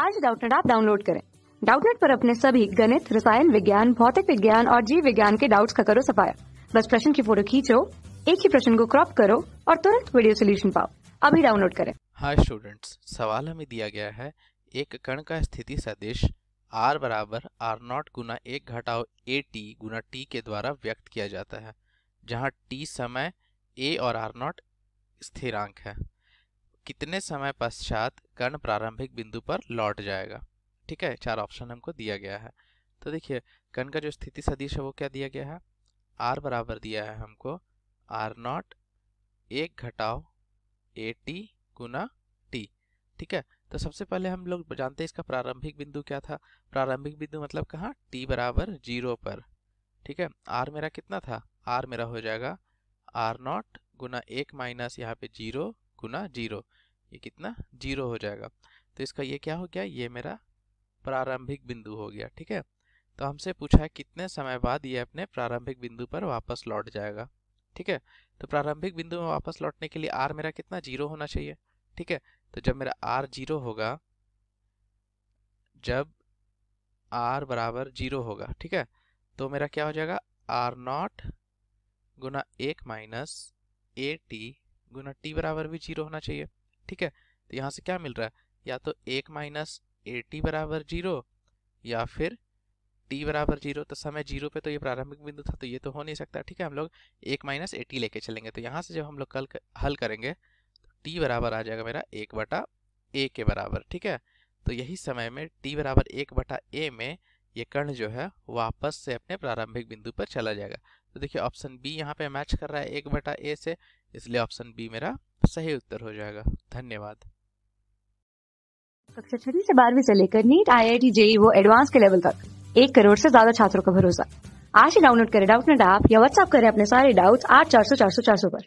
आज डाउटनेट आप डाउनलोड करें डाउटनेट पर अपने सभी गणित रसायन विज्ञान भौतिक विज्ञान और जीव विज्ञान के डाउट्स का करो सफाया बस प्रश्न की फोटो खींचो एक ही प्रश्न को क्रॉप करो और तुरंत वीडियो सोल्यूशन पाओ अभी डाउनलोड करें हाय स्टूडेंट्स सवाल हमें दिया गया है एक कण का स्थिति सदिश आर बराबर आर नॉट गुना एक घटाओ ए टी गुना टी के द्वारा व्यक्त किया जाता है जहाँ टी समय ए और आर नॉट स्थिरांक है कितने समय पश्चात कण प्रारंभिक बिंदु पर लौट जाएगा ठीक है चार ऑप्शन हमको दिया गया है तो देखिए कण का जो स्थिति सदिश है वो क्या दिया गया है आर बराबर दिया है हमको आर नॉट एक घटाओ ए टी गुना टी ठीक है तो सबसे पहले हम लोग जानते हैं इसका प्रारंभिक बिंदु क्या था प्रारंभिक बिंदु मतलब कहाँ टी बराबर जीरो पर ठीक है आर मेरा कितना था आर मेरा हो जाएगा आर नॉट गुना एक माइनस यहाँ पे जीरो गुना जीरो ये कितना जीरो हो जाएगा तो इसका ये क्या हो गया ये मेरा प्रारंभिक बिंदु हो गया ठीक है तो हमसे पूछा है कितने समय बाद ये अपने प्रारंभिक बिंदु पर वापस लौट जाएगा ठीक है तो प्रारंभिक बिंदु में वापस लौटने के लिए आर मेरा कितना जीरो होना चाहिए ठीक है तो जब मेरा आर जीरो होगा जब आर बराबर जीरो होगा ठीक है तो मेरा क्या हो जाएगा आर नॉट गुना एक माइनस ए टी गुना टी बराबर भी जीरो होना चाहिए ठीक है तो यहाँ से क्या मिल रहा है या तो एक माइनस ए टी बराबर जीरो या फिर टी बराबर जीरो तो समय जीरो पे तो ये प्रारंभिक बिंदु था तो ये तो हो नहीं सकता ठीक है हम लोग एक माइनस ए टी लेके चलेंगे तो यहाँ से जब हम लोग कल हल करेंगे तो टी बराबर आ जाएगा मेरा एक बटा ए के बराबर ठीक है तो यही समय में टी बराबर एक बटा ए में ये कर्ण जो है वापस से अपने प्रारंभिक बिंदु पर चला जाएगा तो देखिए ऑप्शन बी यहाँ पे मैच कर रहा है एक बटा ए से इसलिए ऑप्शन बी मेरा सही उत्तर हो जाएगा धन्यवाद कक्षा छठी से बारहवीं से लेकर NEET I I T JEE वो एडवांस के लेवल तक एक करोड़ से ज्यादा छात्रों का भरोसा आज ही डाउनलोड करें डाउट नेट ऐप या व्हाट्सएप करें अपने सारे डाउट्स आठ चार सौ चार सौ चार सौ पर